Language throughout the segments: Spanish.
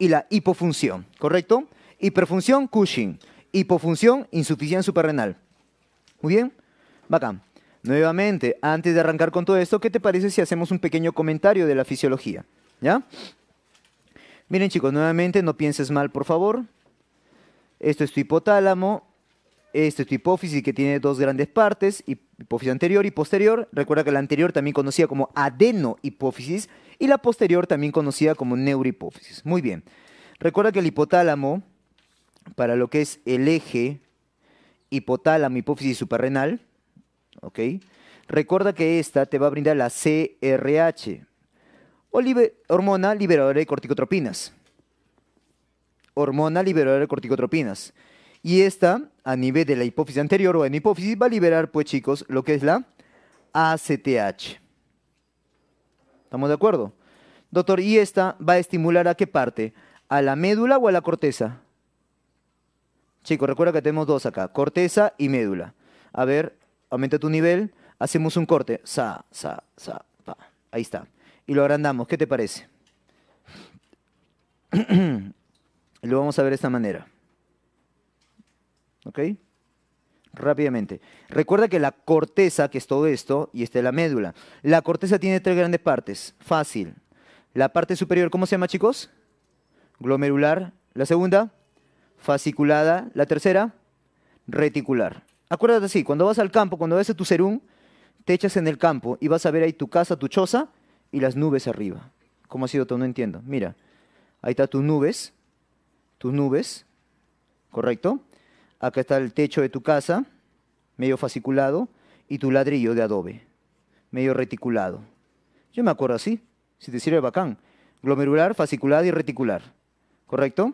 y la hipofunción, ¿correcto? Hiperfunción, Cushing. Hipofunción, insuficiencia suprarrenal. Muy bien, bacán. Nuevamente, antes de arrancar con todo esto, ¿qué te parece si hacemos un pequeño comentario de la fisiología? ¿Ya? Miren chicos, nuevamente no pienses mal, por favor. Esto es tu hipotálamo, esto es tu hipófisis que tiene dos grandes partes, hipófisis anterior y posterior. Recuerda que la anterior también conocida como adenohipófisis y la posterior también conocida como neurohipófisis. Muy bien, recuerda que el hipotálamo, para lo que es el eje hipotálamo, hipófisis suprarrenal, ¿ok? Recuerda que esta te va a brindar la CRH, hormona liberadora de corticotropinas. Hormona liberadora de corticotropinas. Y esta, a nivel de la hipófisis anterior o en hipófisis, va a liberar, pues chicos, lo que es la ACTH. ¿Estamos de acuerdo? Doctor, ¿y esta va a estimular a qué parte? ¿A la médula o a la corteza? Chicos, recuerda que tenemos dos acá, corteza y médula. A ver, aumenta tu nivel, hacemos un corte. Sa, sa, sa, pa. Ahí está. Y lo agrandamos, ¿qué te parece? lo vamos a ver de esta manera. ¿Ok? rápidamente. Recuerda que la corteza, que es todo esto, y esta es la médula. La corteza tiene tres grandes partes. Fácil. La parte superior, ¿cómo se llama, chicos? Glomerular. La segunda, fasciculada. La tercera, reticular. Acuérdate así, cuando vas al campo, cuando ves tu serum, te echas en el campo y vas a ver ahí tu casa, tu choza y las nubes arriba. ¿Cómo ha sido todo? No entiendo. Mira, ahí está tus nubes, tus nubes, ¿correcto? acá está el techo de tu casa, medio fasciculado, y tu ladrillo de adobe, medio reticulado. Yo me acuerdo así, si te sirve bacán. Glomerular, fasciculado y reticular. ¿Correcto?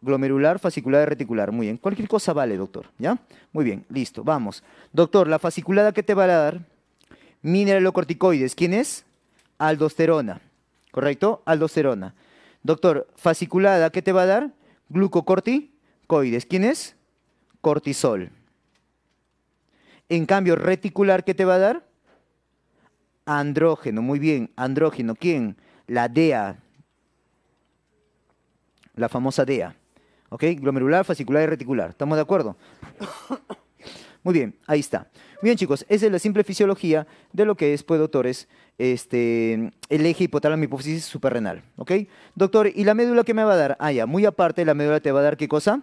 Glomerular, fasciculada y reticular. Muy bien. Cualquier cosa vale, doctor. ¿Ya? Muy bien, listo. Vamos. Doctor, la fasciculada que te va a dar, mineralocorticoides. ¿Quién es? Aldosterona. ¿Correcto? Aldosterona. Doctor, fasciculada, ¿qué te va a dar? Glucocorti ¿Quién es? Cortisol. En cambio, reticular, ¿qué te va a dar? Andrógeno, muy bien. Andrógeno, ¿quién? La DEA. La famosa DEA. ¿Ok? Glomerular, fascicular y reticular. ¿Estamos de acuerdo? muy bien, ahí está. Bien, chicos, esa es la simple fisiología de lo que es, pues, doctores, este, el eje hipotálamo hipófisis suprarrenal. ¿Ok? Doctor, ¿y la médula qué me va a dar? Ah, ya, muy aparte, la médula te va a dar qué cosa?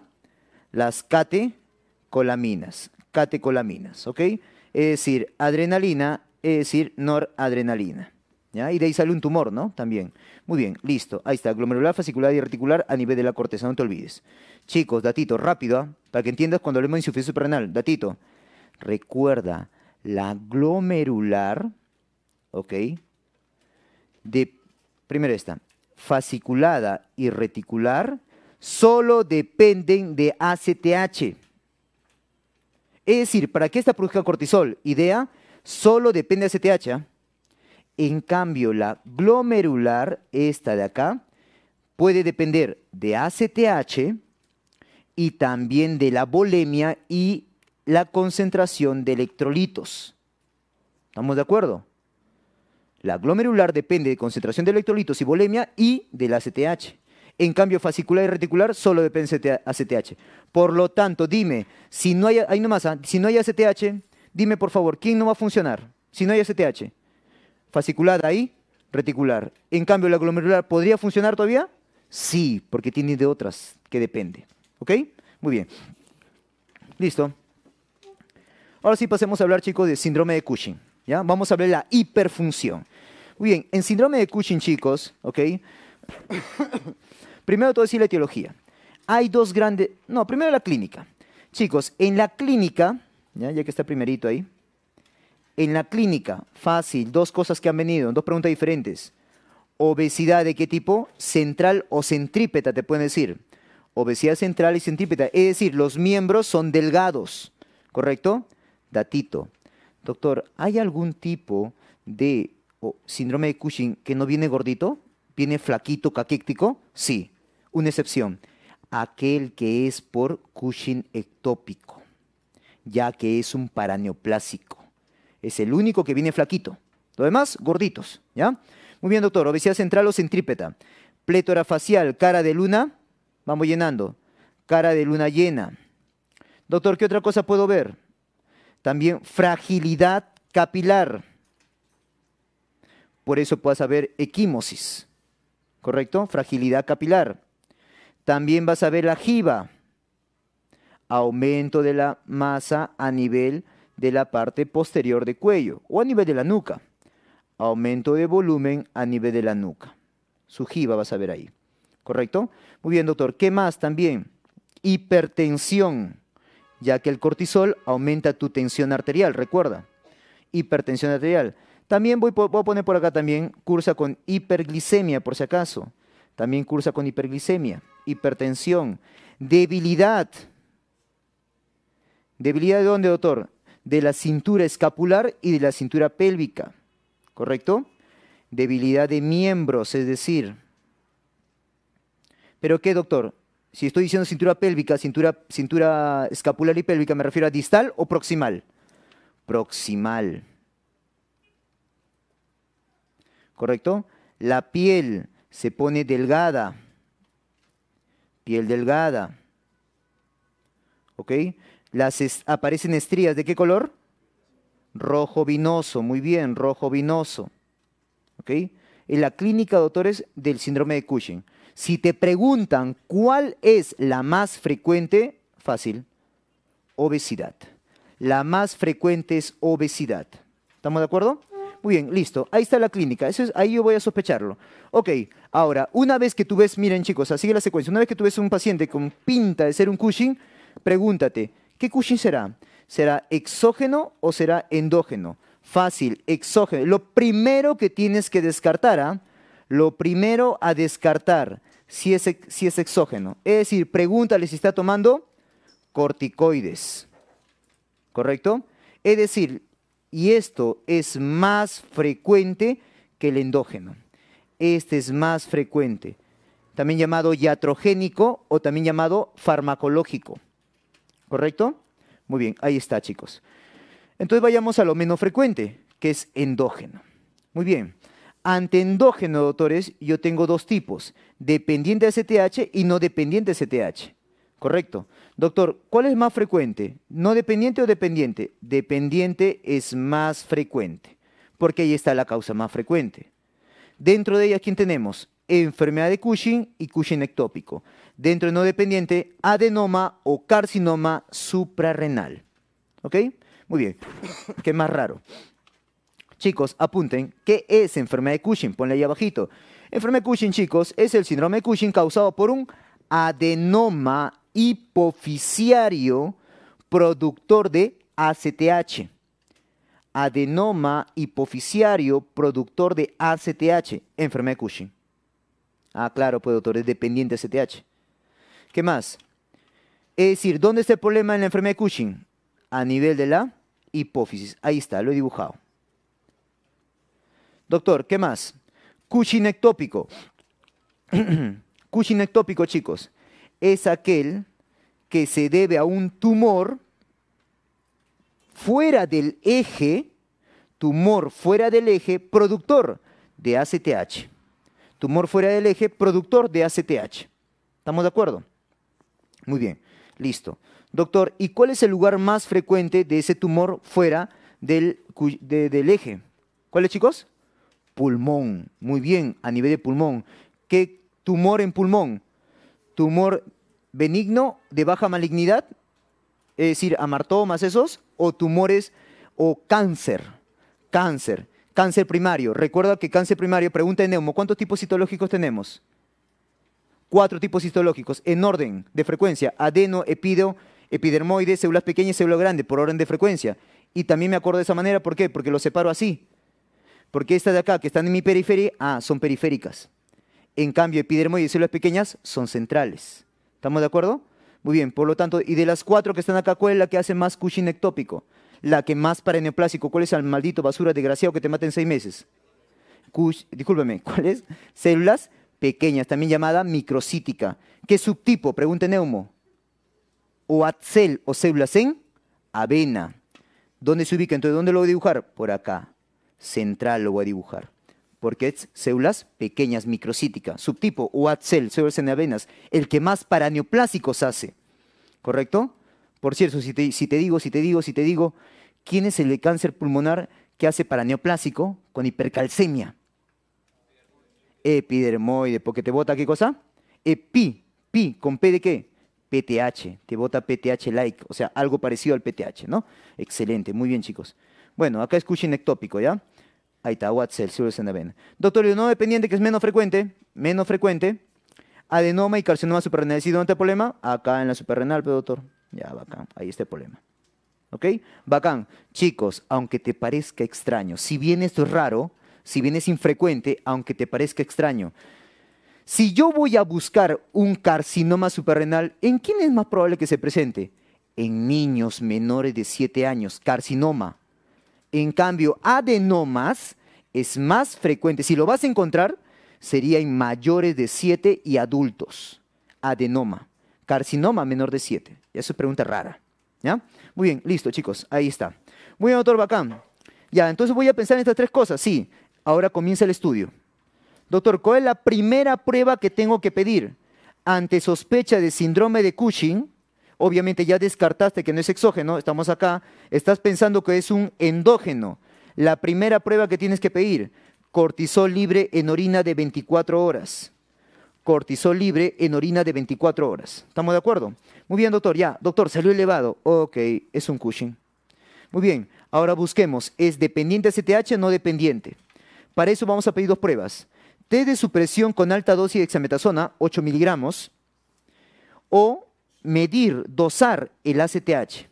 las catecolaminas, catecolaminas, ¿ok? Es decir, adrenalina, es decir, noradrenalina. ¿Ya? Y de ahí sale un tumor, ¿no? También. Muy bien, listo. Ahí está, glomerular, fascicular y reticular a nivel de la corteza, no te olvides. Chicos, datito, rápido, ¿ah? para que entiendas cuando hablemos de insuficiencia renal. Datito. Recuerda, la glomerular, ¿ok? De, primero esta, fasciculada y reticular solo dependen de ACTH. Es decir, para que esta produzca cortisol Idea, solo depende de ACTH. ¿ah? En cambio, la glomerular, esta de acá, puede depender de ACTH y también de la bolemia y la concentración de electrolitos. ¿Estamos de acuerdo? La glomerular depende de concentración de electrolitos y bolemia y del ACTH. En cambio, fascicular y reticular solo de ACTH. Por lo tanto, dime, si no hay, ahí ah, si no hay ACTH, dime por favor, ¿quién no va a funcionar? Si no hay ACTH. Fascicular ahí, reticular. En cambio, la glomerular, ¿podría funcionar todavía? Sí, porque tiene de otras que depende. ¿Ok? Muy bien. Listo. Ahora sí pasemos a hablar, chicos, de síndrome de Cushing. ¿ya? Vamos a hablar de la hiperfunción. Muy bien, en síndrome de Cushing, chicos, ¿ok? Primero te voy a decir la etiología. Hay dos grandes... No, primero la clínica. Chicos, en la clínica, ya, que está primerito ahí, en la clínica, fácil, dos cosas que han venido, dos preguntas diferentes. Obesidad de qué tipo? Central o centrípeta, te pueden decir. Obesidad central y centrípeta. Es decir, los miembros son delgados, ¿correcto? Datito. Doctor, ¿hay algún tipo de síndrome de Cushing que no viene gordito? ¿Viene flaquito, caquíctico? Sí. Una excepción, aquel que es por Cushing ectópico, ya que es un paraneoplásico. Es el único que viene flaquito. Lo demás, gorditos, ¿ya? Muy bien, doctor. Obesidad central o centrípeta. Plétora facial, cara de luna. Vamos llenando. Cara de luna llena. Doctor, ¿qué otra cosa puedo ver? También fragilidad capilar. Por eso puedo saber equimosis. ¿Correcto? Fragilidad capilar. También vas a ver la jiba, aumento de la masa a nivel de la parte posterior de cuello o a nivel de la nuca, aumento de volumen a nivel de la nuca. Su jiba vas a ver ahí, ¿correcto? Muy bien, doctor. ¿Qué más también? Hipertensión, ya que el cortisol aumenta tu tensión arterial, recuerda. Hipertensión arterial. También voy, voy, a poner por acá también cursa con hiperglicemia, por si acaso. También cursa con hiperglicemia hipertensión, debilidad. ¿Debilidad de dónde, doctor? De la cintura escapular y de la cintura pélvica, ¿correcto? Debilidad de miembros, es decir. ¿Pero qué, doctor? Si estoy diciendo cintura pélvica, cintura, cintura escapular y pélvica, ¿me refiero a distal o proximal? Proximal. ¿Correcto? La piel se pone delgada piel delgada. ¿Ok? Las aparecen estrías, ¿de qué color? Rojo vinoso, muy bien, rojo vinoso. ¿Ok? En la clínica, doctores, del síndrome de Cushing. Si te preguntan cuál es la más frecuente, fácil, obesidad. La más frecuente es obesidad. ¿Estamos de acuerdo? Muy bien, listo. Ahí está la clínica. ahí yo voy a sospecharlo. Ok, ahora, una vez que tú ves, miren chicos, así la secuencia. Una vez que tú ves un paciente con pinta de ser un Cushing, pregúntate, ¿qué Cushing será? ¿Será exógeno o será endógeno? Fácil, exógeno. Lo primero que tienes que descartar, ¿ah? Lo primero a descartar si si es exógeno. Es decir, pregúntale si está tomando corticoides. ¿Correcto? Es decir, y esto es más frecuente que el endógeno. Este es más frecuente, también llamado iatrogénico o también llamado farmacológico. ¿Correcto? Muy bien, ahí está, chicos. Entonces vayamos a lo menos frecuente, que es endógeno. Muy bien. Ante endógeno, doctores, yo tengo dos tipos, dependiente de CTH y no dependiente de STH. Correcto. Doctor, ¿cuál es más frecuente? ¿No dependiente o dependiente? Dependiente es más frecuente, porque ahí está la causa más frecuente. Dentro de ella, ¿quién tenemos? Enfermedad de Cushing y Cushing ectópico. Dentro de no dependiente, adenoma o carcinoma suprarrenal. ¿Ok? Muy bien. ¿Qué más raro? Chicos, apunten, ¿qué es enfermedad de Cushing? Ponle ahí abajito. Enfermedad de Cushing, chicos, es el síndrome de Cushing causado por un adenoma hipoficiario productor de ACTH. Adenoma hipoficiario productor de ACTH, enfermedad de Cushing. Ah, claro, pues doctor, es dependiente de ACTH. ¿Qué más? Es decir, ¿dónde está el problema en la enfermedad de Cushing? A nivel de la hipófisis. Ahí está, lo he dibujado. Doctor, ¿qué más? Cushing ectópico. Cushing ectópico, chicos es aquel que se debe a un tumor fuera del eje, tumor fuera del eje productor de ACTH. Tumor fuera del eje productor de ACTH. ¿Estamos de acuerdo? Muy bien, listo. Doctor, ¿y cuál es el lugar más frecuente de ese tumor fuera del, eje? ¿Cuál es, chicos? Pulmón. Muy bien, a nivel de pulmón. ¿Qué tumor en pulmón? tumor benigno de baja malignidad, es decir, amartomas esos, o tumores o cáncer, cáncer, cáncer primario. Recuerda que cáncer primario, pregunta en Neumo, ¿cuántos tipos citológicos tenemos? Cuatro tipos histológicos, en orden de frecuencia, adeno, epido, epidermoide, células pequeñas y células grandes, por orden de frecuencia. Y también me acuerdo de esa manera, ¿por qué? Porque lo separo así. Porque estas de acá, que están en mi periferia, ah, son periféricas. En cambio, epidermo y células pequeñas son centrales. ¿Estamos de acuerdo? Muy bien, por lo tanto, y de las cuatro que están acá, ¿cuál es la que hace más Cushing ectópico? La que más paraneoplásico. ¿Cuál es el maldito basura desgraciado que te mata en seis meses? Cush, discúlpeme, ¿cuál es? Células pequeñas, también llamada microcítica. ¿Qué subtipo? Pregunte Neumo. O axel o células en avena. ¿Dónde se ubica? Entonces, ¿dónde lo voy a dibujar? Por acá. Central lo voy a dibujar porque es células pequeñas, microcíticas, subtipo cell, células en avenas, el que más paraneoplásicos hace. ¿Correcto? Por cierto, si te, si te digo, si te digo, si te digo, ¿quién es el de cáncer pulmonar que hace paraneoplásico con hipercalcemia? Epidermoide, porque te bota qué cosa? Epi, pi, ¿con P de qué? PTH, te bota PTH like, o sea, algo parecido al PTH, ¿no? Excelente, muy bien chicos. Bueno, acá escuchen ectópico, ¿ya? Vena. Doctor, el no dependiente que es menos frecuente, menos frecuente, adenoma y carcinoma suprarrenal. dónde está el problema? Acá en la suprarrenal, pues, doctor. Ya, bacán, ahí está el problema. ¿Ok? Bacán. Chicos, aunque te parezca extraño, si bien esto es raro, si bien es infrecuente, aunque te parezca extraño, si yo voy a buscar un carcinoma suprarrenal, ¿en quién es más probable que se presente? En niños menores de 7 años, carcinoma en cambio, adenomas es más frecuente. Si lo vas a encontrar, sería en mayores de 7 y adultos. Adenoma. Carcinoma menor de 7. Ya es pregunta rara. ¿Ya? Muy bien, listo, chicos. Ahí está. Muy bien, doctor Bacán. Ya, entonces voy a pensar en estas tres cosas. Sí, ahora comienza el estudio. Doctor, ¿cuál es la primera prueba que tengo que pedir? Ante sospecha de síndrome de Cushing, obviamente ya descartaste que no es exógeno, estamos acá, estás pensando que es un endógeno. La primera prueba que tienes que pedir, cortisol libre en orina de 24 horas. Cortisol libre en orina de 24 horas. ¿Estamos de acuerdo? Muy bien, doctor, ya. Doctor, salió elevado. Ok, es un Cushing. Muy bien, ahora busquemos, ¿es dependiente CTH o no dependiente? Para eso vamos a pedir dos pruebas. T de supresión con alta dosis de hexametasona, 8 miligramos, o medir, dosar el ACTH.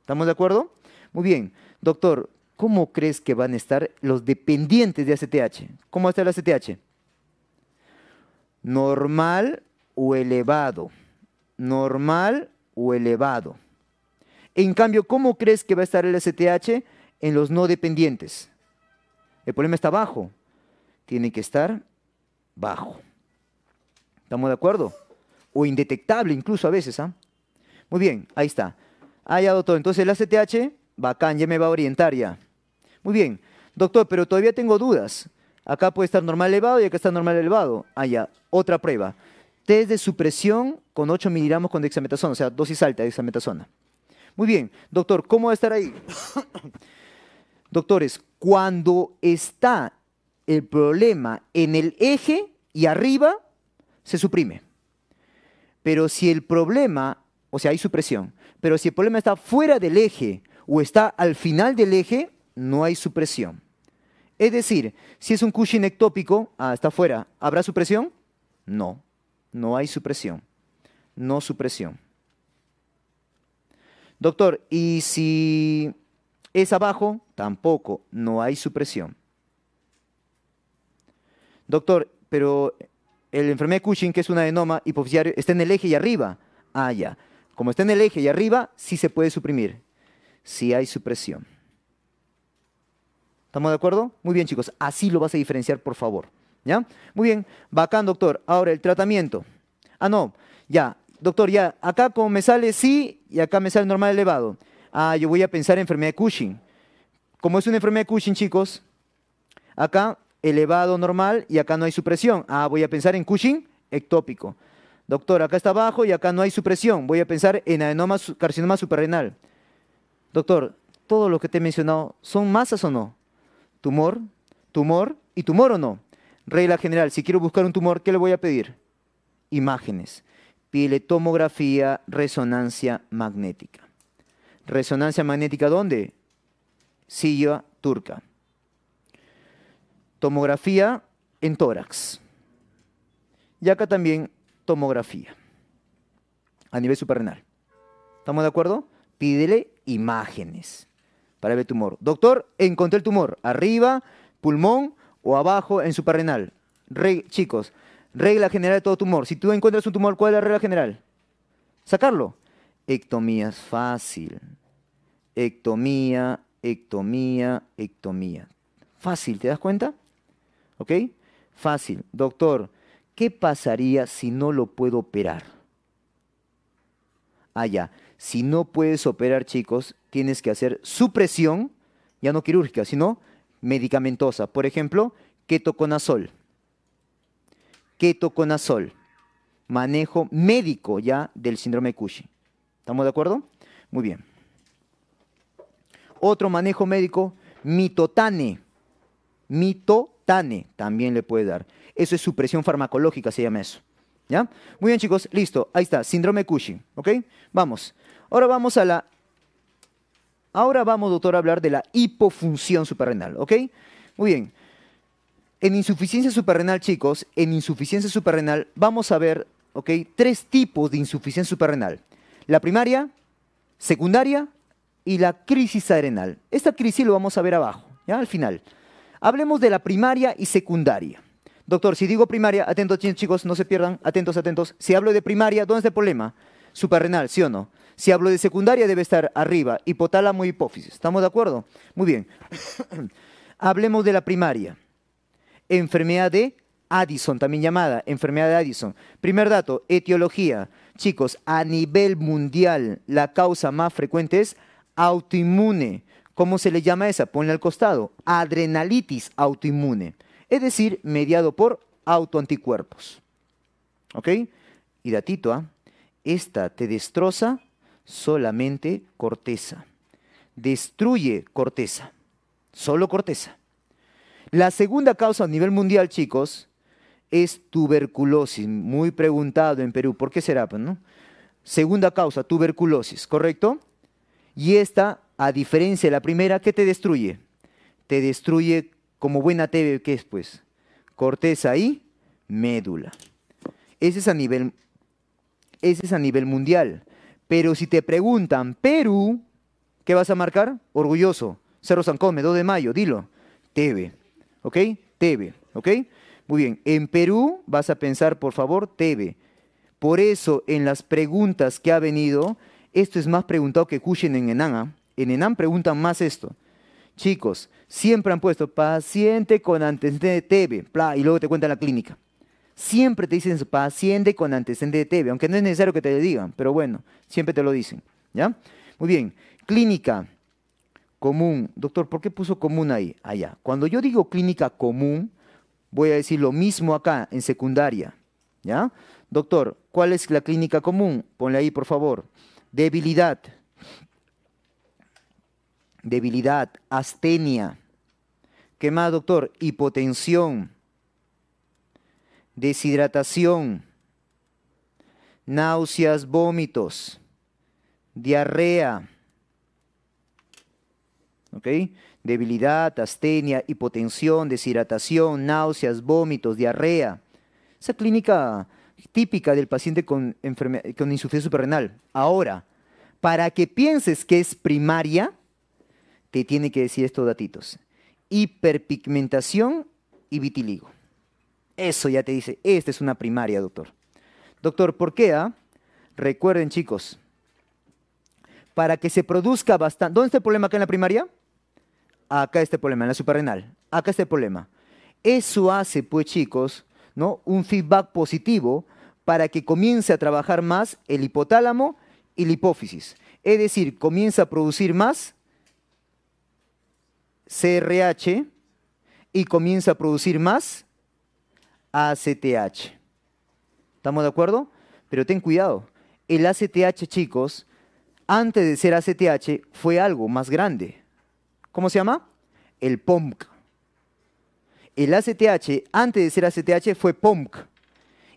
¿Estamos de acuerdo? Muy bien. Doctor, ¿cómo crees que van a estar los dependientes de ACTH? ¿Cómo está el ACTH? Normal o elevado. Normal o elevado. En cambio, ¿cómo crees que va a estar el ACTH en los no dependientes? El problema está bajo. Tiene que estar bajo. ¿Estamos de acuerdo? o indetectable incluso a veces. ¿ah? Muy bien, ahí está. Ah, ya, doctor. Entonces el ACTH, bacán, ya me va a orientar ya. Muy bien. Doctor, pero todavía tengo dudas. Acá puede estar normal elevado y acá está normal elevado. Ah, ya. Otra prueba. Test de supresión con 8 miligramos con dexametasona, o sea, dosis alta de dexametasona. Muy bien. Doctor, ¿cómo va a estar ahí? Doctores, cuando está el problema en el eje y arriba, se suprime. Pero si el problema, o sea, hay supresión, pero si el problema está fuera del eje o está al final del eje, no hay supresión. Es decir, si es un Cushing ectópico, ah, está fuera, ¿habrá supresión? No, no hay supresión. No supresión. Doctor, ¿y si es abajo? Tampoco, no hay supresión. Doctor, pero el enfermedad de Cushing, que es una adenoma hipofisiario, está en el eje y arriba. Ah, ya. Como está en el eje y arriba, sí se puede suprimir, Sí hay supresión. ¿Estamos de acuerdo? Muy bien, chicos. Así lo vas a diferenciar, por favor. ¿Ya? Muy bien. Bacán, doctor. Ahora, el tratamiento. Ah, no. Ya. Doctor, ya. Acá como me sale sí y acá me sale normal elevado. Ah, yo voy a pensar en enfermedad de Cushing. Como es una enfermedad de Cushing, chicos, acá elevado normal y acá no hay supresión. Ah, voy a pensar en Cushing ectópico. Doctor, acá está abajo y acá no hay supresión. Voy a pensar en adenoma carcinoma suprarrenal. Doctor, todo lo que te he mencionado son masas o no? Tumor, tumor y tumor o no. Regla general, si quiero buscar un tumor, ¿qué le voy a pedir? Imágenes. Pile tomografía, resonancia magnética. ¿Resonancia magnética dónde? Silla turca tomografía en tórax. Y acá también tomografía a nivel suprarrenal. ¿Estamos de acuerdo? Pídele imágenes para ver tumor. Doctor, encontré el tumor. Arriba, pulmón o abajo en suprarrenal. chicos, regla general de todo tumor. Si tú encuentras un tumor, ¿cuál es la regla general? Sacarlo. Ectomía es fácil. Ectomía, ectomía, ectomía. Fácil, ¿te das cuenta? ¿Ok? Fácil. Doctor, ¿qué pasaría si no lo puedo operar? Ah, ya. Si no puedes operar, chicos, tienes que hacer supresión, ya no quirúrgica, sino medicamentosa. Por ejemplo, ketoconazol. Ketoconazol. Manejo médico ya del síndrome de Cushing. ¿Estamos de acuerdo? Muy bien. Otro manejo médico, mitotane. Mito Tane también le puede dar. Eso es supresión farmacológica, se llama eso. ¿Ya? Muy bien, chicos, listo. Ahí está, síndrome Cushing. ¿Ok? Vamos. Ahora vamos a la. Ahora vamos, doctor, a hablar de la hipofunción suprarrenal. ¿Ok? Muy bien. En insuficiencia suprarrenal, chicos, en insuficiencia suprarrenal vamos a ver, ¿ok? Tres tipos de insuficiencia suprarrenal. La primaria, secundaria y la crisis adrenal. Esta crisis lo vamos a ver abajo, ¿ya? Al final. Hablemos de la primaria y secundaria. Doctor, si digo primaria, atentos chicos, no se pierdan, atentos, atentos. Si hablo de primaria, ¿dónde está el problema? Suprarrenal, ¿sí o no? Si hablo de secundaria, debe estar arriba, hipotálamo, hipófisis. ¿Estamos de acuerdo? Muy bien. Hablemos de la primaria. Enfermedad de Addison, también llamada enfermedad de Addison. Primer dato, etiología. Chicos, a nivel mundial, la causa más frecuente es autoinmune. ¿Cómo se le llama esa? Ponle al costado. Adrenalitis autoinmune. Es decir, mediado por autoanticuerpos. ¿Ok? Y datito, ¿eh? esta te destroza solamente corteza. Destruye corteza. Solo corteza. La segunda causa a nivel mundial, chicos, es tuberculosis. Muy preguntado en Perú. ¿Por qué será? Pues, no? Segunda causa, tuberculosis, ¿correcto? Y esta a diferencia de la primera, ¿qué te destruye? Te destruye como buena TV ¿qué es, pues, corteza y médula. Ese es a nivel, ese es a nivel mundial. Pero si te preguntan, Perú, ¿qué vas a marcar? Orgulloso. Cerro San Cosme, 2 de mayo, dilo. TV. ¿Ok? TV. ¿Ok? Muy bien. En Perú vas a pensar, por favor, TV. Por eso, en las preguntas que ha venido, esto es más preguntado que cuyen en Enana en ENAM preguntan más esto. Chicos, siempre han puesto paciente con antecedente de TB, bla, y luego te cuentan la clínica. Siempre te dicen paciente con antecedente de TB, aunque no es necesario que te lo digan, pero bueno, siempre te lo dicen. ¿Ya? Muy bien, clínica común. Doctor, ¿por qué puso común ahí? Allá. Cuando yo digo clínica común, voy a decir lo mismo acá, en secundaria. ¿Ya? Doctor, ¿cuál es la clínica común? Ponle ahí, por favor. Debilidad debilidad, astenia. ¿Qué más, doctor? Hipotensión, deshidratación, náuseas, vómitos, diarrea. ¿Ok? Debilidad, astenia, hipotensión, deshidratación, náuseas, vómitos, diarrea. Esa clínica típica del paciente con, con insuficiencia suprarrenal. Ahora, para que pienses que es primaria, te tiene que decir estos datitos. Hiperpigmentación y vitiligo. Eso ya te dice, esta es una primaria, doctor. Doctor, ¿por qué? Ah? Recuerden, chicos, para que se produzca bastante... ¿Dónde está el problema acá en la primaria? Acá está el problema, en la suprarrenal. Acá está el problema. Eso hace, pues, chicos, ¿no? un feedback positivo para que comience a trabajar más el hipotálamo y la hipófisis. Es decir, comienza a producir más CRH y comienza a producir más ACTH. ¿Estamos de acuerdo? Pero ten cuidado. El ACTH, chicos, antes de ser ACTH, fue algo más grande. ¿Cómo se llama? El POMC. El ACTH, antes de ser ACTH, fue POMC.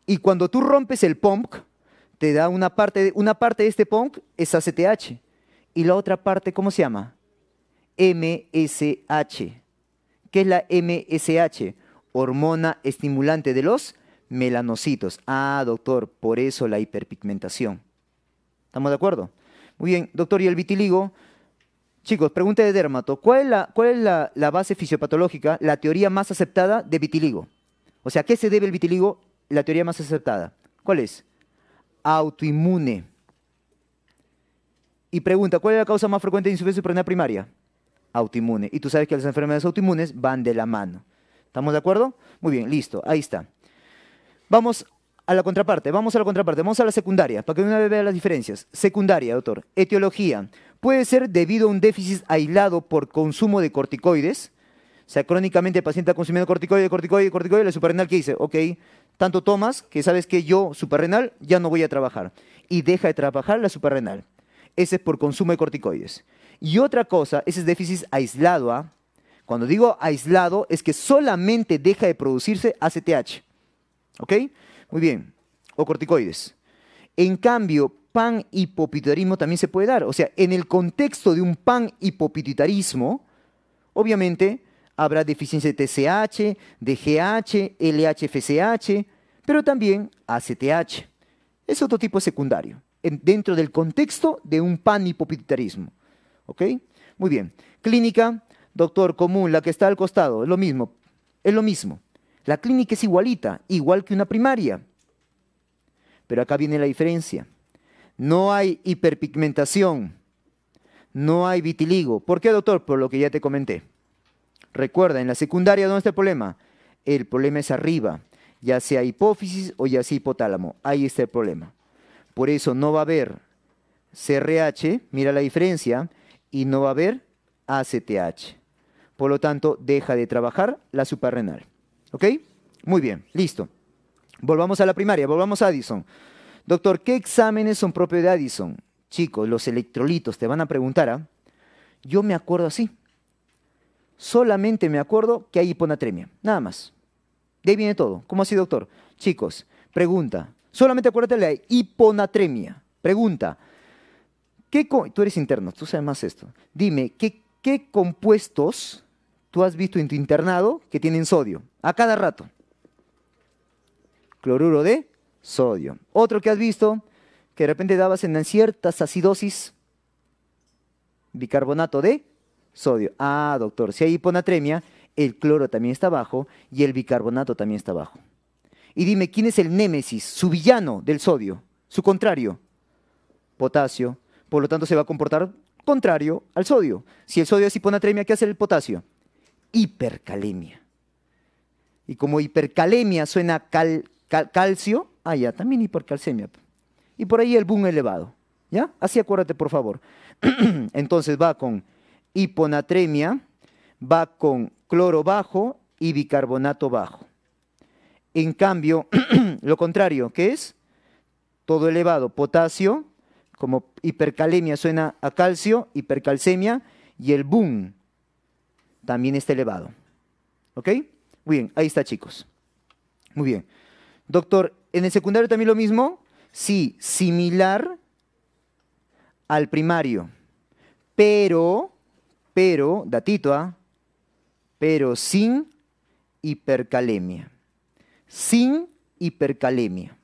Y cuando tú rompes el POMC, te da una parte, una parte de este POMC es ACTH. Y la otra parte, ¿cómo se llama? MSH. ¿Qué es la MSH? Hormona estimulante de los melanocitos. Ah, doctor, por eso la hiperpigmentación. ¿Estamos de acuerdo? Muy bien, doctor, ¿y el vitiligo? Chicos, pregunta de dermato. ¿Cuál es, la, base fisiopatológica, la teoría más aceptada de vitiligo? O sea, ¿a qué se debe el vitiligo? La teoría más aceptada. ¿Cuál es? Autoinmune. Y pregunta, ¿cuál es la causa más frecuente de insuficiencia renal primaria? autoinmune. Y tú sabes que las enfermedades autoinmunes van de la mano. ¿Estamos de acuerdo? Muy bien, listo, ahí está. Vamos a la contraparte, vamos a la contraparte, vamos a la secundaria, para que una vez vea las diferencias. Secundaria, doctor. Etiología. Puede ser debido a un déficit aislado por consumo de corticoides. O sea, crónicamente el paciente está consumiendo corticoides, corticoides, corticoides, la suprarrenal que dice, ok, tanto tomas que sabes que yo, suprarrenal, ya no voy a trabajar. Y deja de trabajar la suprarrenal. Ese es por consumo de corticoides. Y otra cosa, ese déficit aislado. ¿ah? Cuando digo aislado, es que solamente deja de producirse ACTH. ¿Ok? Muy bien. O corticoides. En cambio, pan también se puede dar. O sea, en el contexto de un pan obviamente habrá deficiencia de TSH, de GH, LHFCH, pero también ACTH. Es otro tipo secundario, dentro del contexto de un pan ¿Ok? Muy bien. Clínica, doctor común, la que está al costado, es lo mismo. Es lo mismo. La clínica es igualita, igual que una primaria. Pero acá viene la diferencia. No hay hiperpigmentación, no hay vitiligo. ¿Por qué, doctor? Por lo que ya te comenté. Recuerda, en la secundaria, ¿dónde está el problema? El problema es arriba, ya sea hipófisis o ya sea hipotálamo. Ahí está el problema. Por eso no va a haber CRH, mira la diferencia, y no va a haber ACTH. Por lo tanto, deja de trabajar la suprarrenal. ¿Ok? Muy bien, listo. Volvamos a la primaria, volvamos a Addison. Doctor, ¿qué exámenes son propios de Addison? Chicos, los electrolitos te van a preguntar. ¿ah? Yo me acuerdo así. Solamente me acuerdo que hay hiponatremia, nada más. De ahí viene todo. ¿Cómo así, doctor? Chicos, pregunta. Solamente acuérdate de la hiponatremia. Pregunta tú eres interno, tú sabes más esto. Dime, ¿qué, compuestos tú has visto en tu internado que tienen sodio? A cada rato. Cloruro de sodio. Otro que has visto, que de repente dabas en ciertas acidosis, bicarbonato de sodio. Ah, doctor, si hay hiponatremia, el cloro también está bajo y el bicarbonato también está bajo. Y dime, ¿quién es el némesis, su villano del sodio? Su contrario, potasio, por lo tanto, se va a comportar contrario al sodio. Si el sodio es hiponatremia, ¿qué hace el potasio? Hipercalemia. Y como hipercalemia suena calcio, ah, ya, también hipercalcemia. Y por ahí el boom elevado. ¿Ya? Así acuérdate, por favor. Entonces va con hiponatremia, va con cloro bajo y bicarbonato bajo. En cambio, lo contrario, ¿qué es? Todo elevado, potasio, como hipercalemia suena a calcio, hipercalcemia, y el boom también está elevado. ¿Ok? Muy bien, ahí está, chicos. Muy bien. Doctor, ¿en el secundario también lo mismo? Sí, similar al primario. Pero, pero, datito, ¿ah? Pero sin hipercalemia. Sin hipercalemia.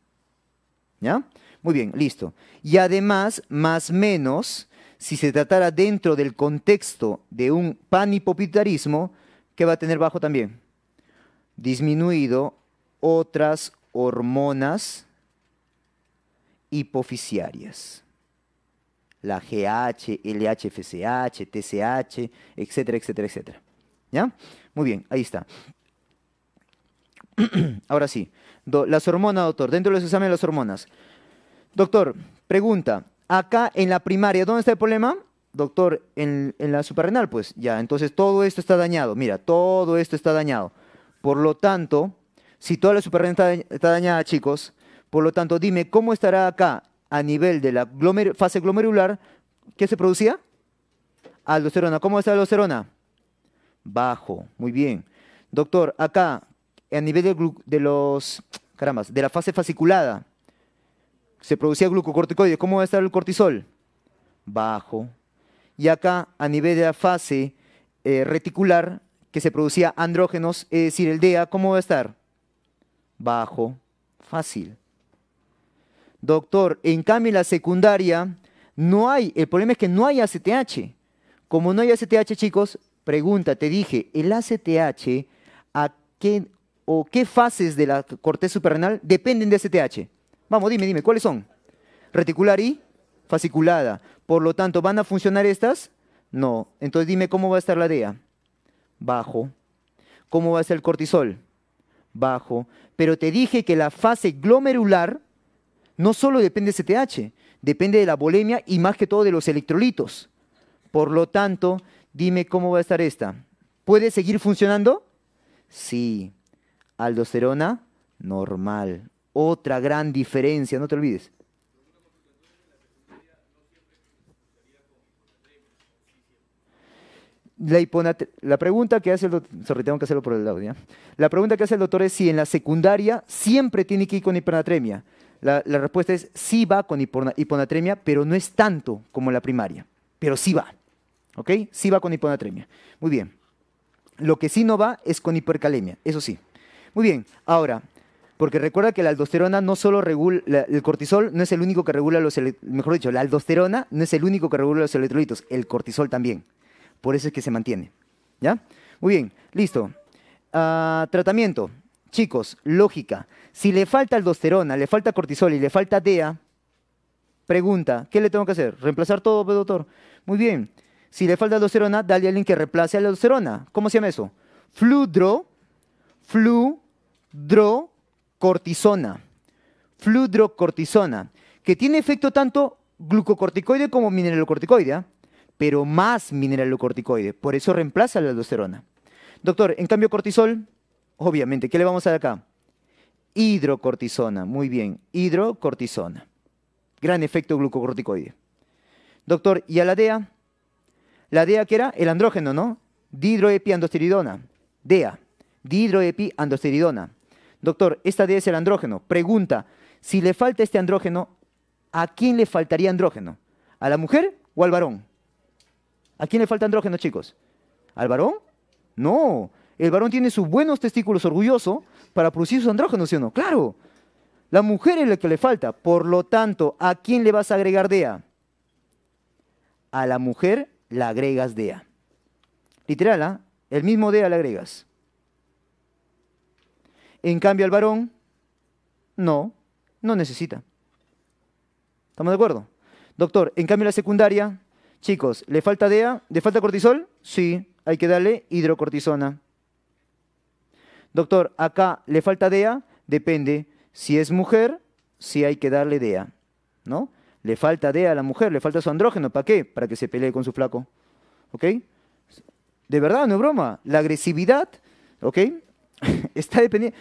¿Ya? Muy bien, listo. Y además, más menos, si se tratara dentro del contexto de un panipopitarismo, ¿qué va a tener bajo también? Disminuido otras hormonas hipoficiarias. La GH, LHFSH, TSH, etcétera, etcétera, etcétera. ¿Ya? Muy bien, ahí está. Ahora sí, las hormonas, doctor, dentro de los de las hormonas. Doctor, pregunta, acá en la primaria, ¿dónde está el problema? Doctor, en, la suprarrenal, pues ya, entonces todo esto está dañado, mira, todo esto está dañado. Por lo tanto, si toda la suprarrenal está, dañada, chicos, por lo tanto, dime, ¿cómo estará acá a nivel de la fase glomerular? ¿Qué se producía? Aldosterona. ¿Cómo está la aldosterona? Bajo. Muy bien. Doctor, acá, a nivel de, los, caramba, de la fase fasciculada, se producía glucocorticoide. ¿Cómo va a estar el cortisol? Bajo. Y acá, a nivel de la fase eh, reticular, que se producía andrógenos, es decir, el DEA, ¿cómo va a estar? Bajo. Fácil. Doctor, en cambio la secundaria no hay, el problema es que no hay ACTH. Como no hay ACTH, chicos, pregunta, te dije, el ACTH, ¿a qué o qué fases de la corteza suprarrenal dependen de STH? Vamos, dime, dime, ¿cuáles son? Reticular y fasciculada. Por lo tanto, ¿van a funcionar estas? No. Entonces dime cómo va a estar la DEA. Bajo. ¿Cómo va a estar el cortisol? Bajo. Pero te dije que la fase glomerular no solo depende de STH, depende de la bolemia y más que todo de los electrolitos. Por lo tanto, dime cómo va a estar esta. ¿Puede seguir funcionando? Sí aldosterona normal. Otra gran diferencia, no te olvides. La, la, pregunta que hace el doctor, tengo que hacerlo por el ¿eh? La pregunta que hace el doctor es si en la secundaria siempre tiene que ir con hiponatremia. La, respuesta es sí va con hiponatremia, pero no es tanto como la primaria, pero sí va. ¿Ok? Sí va con hiponatremia. Muy bien. Lo que sí no va es con hipercalemia, eso sí. Muy bien, ahora, porque recuerda que la aldosterona no solo regula, el cortisol no es el único que regula los, mejor dicho, la aldosterona no es el único que regula los electrolitos, el cortisol también. Por eso es que se mantiene. ¿Ya? Muy bien, listo. Ah, tratamiento. Chicos, lógica. Si le falta aldosterona, le falta cortisol y le falta DEA, pregunta, ¿qué le tengo que hacer? ¿Reemplazar todo, pues, doctor? Muy bien. Si le falta aldosterona, dale a alguien que reemplace a la aldosterona. ¿Cómo se llama eso? Fludro fludrocortisona. Fludrocortisona, que tiene efecto tanto glucocorticoide como mineralocorticoide, pero más mineralocorticoide. Por eso reemplaza la aldosterona. Doctor, en cambio cortisol, obviamente, ¿qué le vamos a dar acá? Hidrocortisona, muy bien, hidrocortisona. Gran efecto glucocorticoide. Doctor, ¿y a la DEA? La DEA que era el andrógeno, ¿no? Dihidroepiandosteridona, DEA andosteridona Doctor, esta es el andrógeno. Pregunta, si le falta este andrógeno, ¿a quién le faltaría andrógeno? ¿A la mujer o al varón? ¿A quién le falta andrógeno, chicos? ¿Al varón? No. El varón tiene sus buenos testículos orgulloso para producir sus andrógenos, ¿sí o no? Claro. La mujer es la que le falta. Por lo tanto, ¿a quién le vas a agregar DEA? A la mujer la agregas DEA. Literal, ¿ah? El mismo DEA le agregas. En cambio, al varón, no, no necesita. ¿Estamos de acuerdo? Doctor, en cambio, la secundaria, chicos, ¿le falta DEA? ¿Le falta cortisol? Sí, hay que darle hidrocortisona. Doctor, acá le falta DEA, depende. Si es mujer, sí hay que darle DEA, ¿no? Le falta DEA a la mujer, le falta su andrógeno, ¿para qué? Para que se pelee con su flaco, ¿ok? De verdad, no es broma. La agresividad, ¿ok? está dependiendo.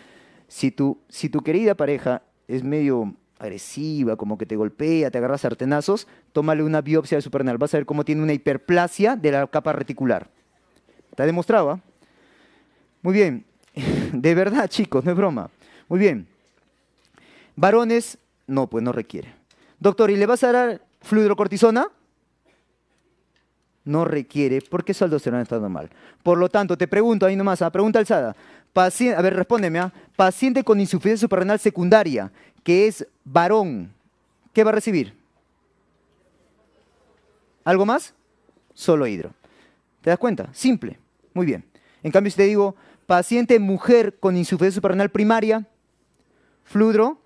Si tu, si tu querida pareja es medio agresiva, como que te golpea, te agarra sartenazos, tómale una biopsia de supernal. Vas a ver cómo tiene una hiperplasia de la capa reticular. Está demostrado, ¿ah? Muy bien. De verdad, chicos, no es broma. Muy bien. Varones, no, pues no requiere. Doctor, ¿y le vas a dar fluidrocortisona? no requiere, porque su aldosterona está normal. Por lo tanto, te pregunto ahí nomás, a pregunta alzada. a ver, respóndeme. a ¿ah? Paciente con insuficiencia suprarrenal secundaria, que es varón, ¿qué va a recibir? ¿Algo más? Solo hidro. ¿Te das cuenta? Simple. Muy bien. En cambio, si te digo, paciente mujer con insuficiencia suprarrenal primaria, fludro,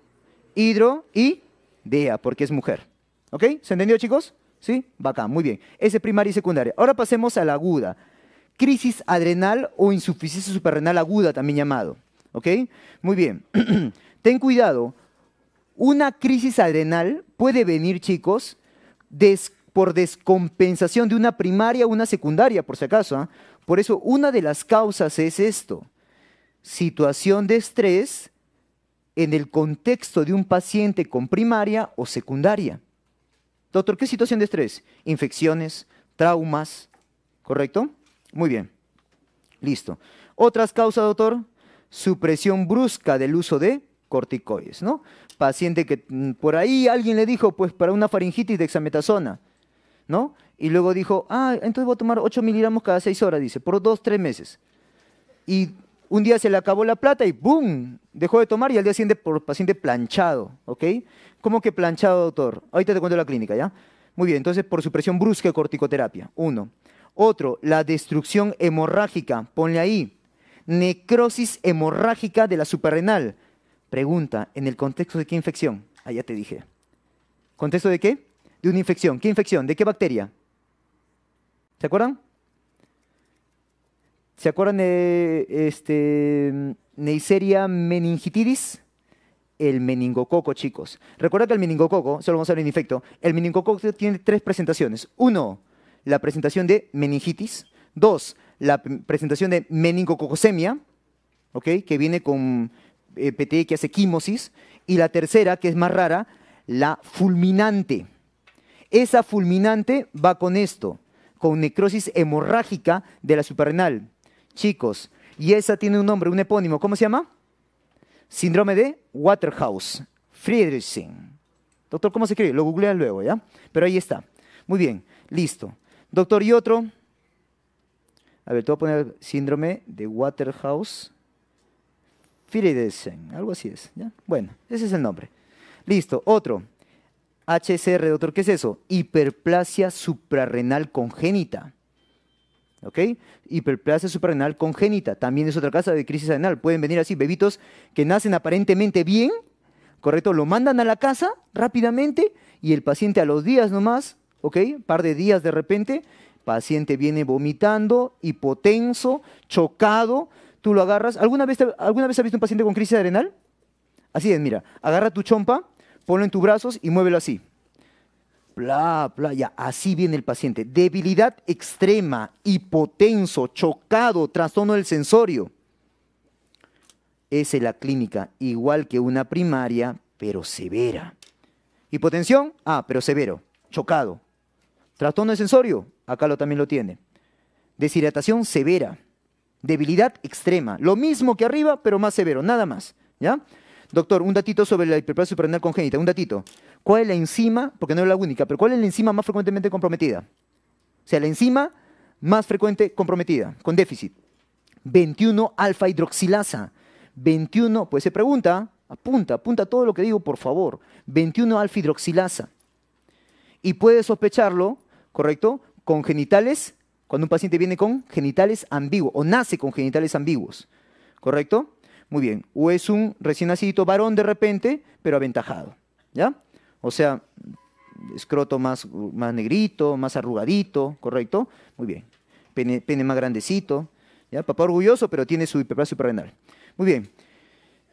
hidro y DEA, porque es mujer. ¿Ok? ¿Se entendió, chicos? ¿Sí? va acá. muy bien. Ese primaria y secundaria. Ahora pasemos a la aguda. Crisis adrenal o insuficiencia suprarrenal aguda, también llamado. ¿Ok? Muy bien. Ten cuidado. Una crisis adrenal puede venir, chicos, por descompensación de una primaria o una secundaria, por si acaso. ¿ah? Por eso, una de las causas es esto. Situación de estrés en el contexto de un paciente con primaria o secundaria. Doctor, ¿qué situación de estrés? Infecciones, traumas, ¿correcto? Muy bien. Listo. Otras causas, doctor, supresión brusca del uso de corticoides, ¿no? Paciente que mm, por ahí alguien le dijo, pues para una faringitis de hexametazona. ¿no? Y luego dijo, ah, entonces voy a tomar 8 miligramos cada 6 horas, dice, por 2, 3 meses. Y un día se le acabó la plata y ¡boom! Dejó de tomar y al día siguiente por paciente planchado, ¿ok? ¿Cómo que planchado, doctor? Ahorita te cuento la clínica, ¿ya? Muy bien, entonces por supresión brusca de corticoterapia, uno. Otro, la destrucción hemorrágica, ponle ahí, necrosis hemorrágica de la suprarrenal. Pregunta, ¿en el contexto de qué infección? Ah, ya te dije. ¿Contexto de qué? De una infección. ¿Qué infección? ¿De qué bacteria? ¿Se acuerdan? ¿Se acuerdan de este, Neisseria meningitidis? El meningococo, chicos. Recuerda que el meningococo, solo vamos a ver en efecto, el meningococo tiene tres presentaciones. Uno, la presentación de meningitis. Dos, la presentación de meningococosemia, ¿okay? que viene con eh, PTE que hace quimosis. Y la tercera, que es más rara, la fulminante. Esa fulminante va con esto, con necrosis hemorrágica de la suprarrenal chicos. Y esa tiene un nombre, un epónimo. ¿Cómo se llama? Síndrome de Waterhouse, Friedrichsen. Doctor, ¿cómo se escribe? Lo googlea luego, ¿ya? Pero ahí está. Muy bien, listo. Doctor, y otro. A ver, te voy a poner síndrome de Waterhouse. Friedrichsen, algo así es. ¿ya? Bueno, ese es el nombre. Listo, otro. HCR, doctor, ¿qué es eso? Hiperplasia suprarrenal congénita. ¿ok? Hiperplasia suprarrenal congénita, también es otra casa de crisis adrenal, Pueden venir así bebitos que nacen aparentemente bien, ¿correcto? Lo mandan a la casa rápidamente y el paciente a los días nomás, ¿ok? Par de días de repente, paciente viene vomitando, hipotenso, chocado, tú lo agarras. ¿Alguna vez, ¿alguna vez has visto un paciente con crisis adrenal? Así es, mira, agarra tu chompa, ponlo en tus brazos y muévelo así bla, bla, ya, así viene el paciente. Debilidad extrema, hipotenso, chocado, trastorno del sensorio. Esa es la clínica, igual que una primaria, pero severa. Hipotensión, ah, pero severo, chocado. Trastorno del sensorio, acá lo también lo tiene. Deshidratación severa, debilidad extrema, lo mismo que arriba, pero más severo, nada más, ¿ya? Doctor, un datito sobre la hiperplasia supranal congénita, un datito. ¿Cuál es la enzima? Porque no es la única, pero ¿cuál es la enzima más frecuentemente comprometida? O sea, la enzima más frecuente comprometida, con déficit. 21 alfa hidroxilasa. 21, pues se pregunta, apunta, apunta todo lo que digo, por favor. 21 alfa hidroxilasa. Y puede sospecharlo, ¿correcto? Con genitales, cuando un paciente viene con genitales ambiguos o nace con genitales ambiguos, ¿correcto? Muy bien, o es un recién nacido varón de repente, pero aventajado, ¿ya? O sea, escroto más, más negrito, más arrugadito, ¿correcto? Muy bien. Pene, más grandecito. ¿ya? Papá orgulloso, pero tiene su hiperplasia suprarrenal. Muy bien.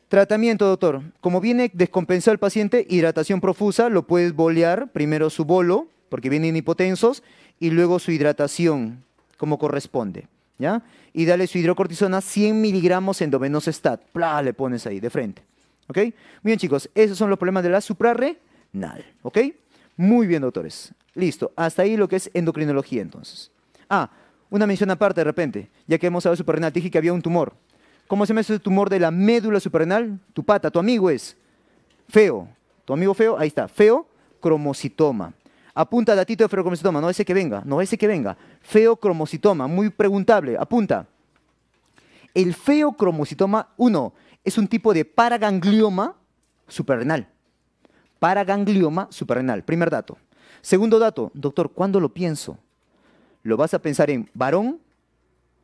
Tratamiento, doctor. Como viene descompensado el paciente, hidratación profusa, lo puedes bolear, primero su bolo, porque vienen hipotensos, y luego su hidratación, como corresponde. ¿ya? Y dale su hidrocortisona 100 miligramos endovenosa stat. ¡Pla! Le pones ahí, de frente. ¿Ok? Muy bien, chicos. Esos son los problemas de la suprarre. ¿Ok? Muy bien, doctores. Listo. Hasta ahí lo que es endocrinología, entonces. Ah, una mención aparte de repente, ya que hemos hablado de suprarrenal, dije que había un tumor. ¿Cómo se llama ese tumor de la médula suprarrenal? Tu pata, tu amigo es feo. Tu amigo feo, ahí está, feo cromocitoma. Apunta datito de feocromocitoma, no ese que venga, no ese que venga. Feo cromocitoma, muy preguntable, apunta. El feo cromocitoma 1 es un tipo de paraganglioma suprarrenal. Para ganglioma suprarrenal. Primer dato. Segundo dato, doctor, ¿cuándo lo pienso? Lo vas a pensar en varón,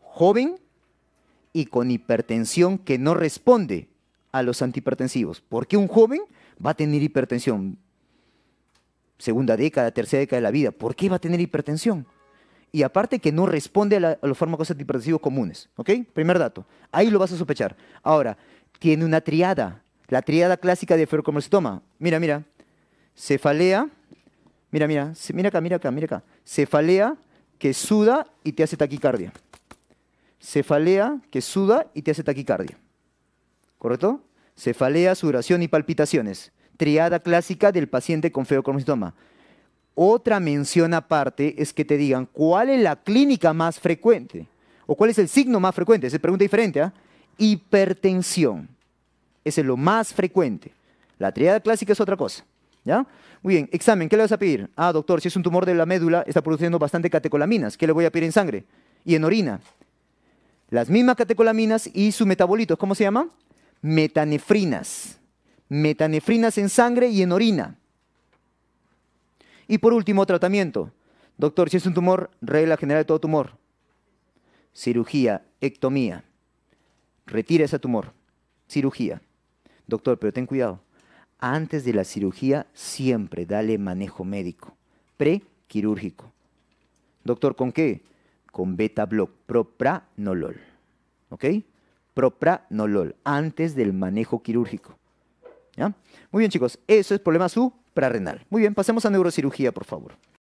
joven y con hipertensión que no responde a los antihipertensivos. ¿Por qué un joven va a tener hipertensión? Segunda década, tercera década de la vida. ¿Por qué va a tener hipertensión? y aparte que no responde a, los fármacos antihipertensivos comunes. ¿Ok? Primer dato. Ahí lo vas a sospechar. Ahora, tiene una triada. La triada clásica de feocromocitoma. Mira, mira. Cefalea. Mira, mira. Mira acá, mira acá, mira acá. Cefalea que suda y te hace taquicardia. Cefalea que suda y te hace taquicardia. ¿Correcto? Cefalea, sudoración y palpitaciones. Triada clásica del paciente con feocromocitoma. Otra mención aparte es que te digan cuál es la clínica más frecuente o cuál es el signo más frecuente. Se pregunta diferente. ¿ah? Hipertensión. Ese es lo más frecuente. La triada clásica es otra cosa. ¿Ya? Muy bien, examen, ¿qué le vas a pedir? Ah, doctor, si es un tumor de la médula, está produciendo bastante catecolaminas. ¿Qué le voy a pedir en sangre? Y en orina. Las mismas catecolaminas y sus metabolitos, ¿cómo se llama? Metanefrinas. Metanefrinas en sangre y en orina. Y por último, tratamiento. Doctor, si es un tumor, regla general de todo tumor. Cirugía, ectomía. Retira ese tumor. Cirugía. Doctor, pero ten cuidado. Antes de la cirugía, siempre dale manejo médico, prequirúrgico. Doctor, ¿con qué? Con beta block, propranolol. ¿Ok? Propranolol, antes del manejo quirúrgico. ¿Ya? Muy bien, chicos, eso es problema suprarrenal. Muy bien, pasemos a neurocirugía, por favor.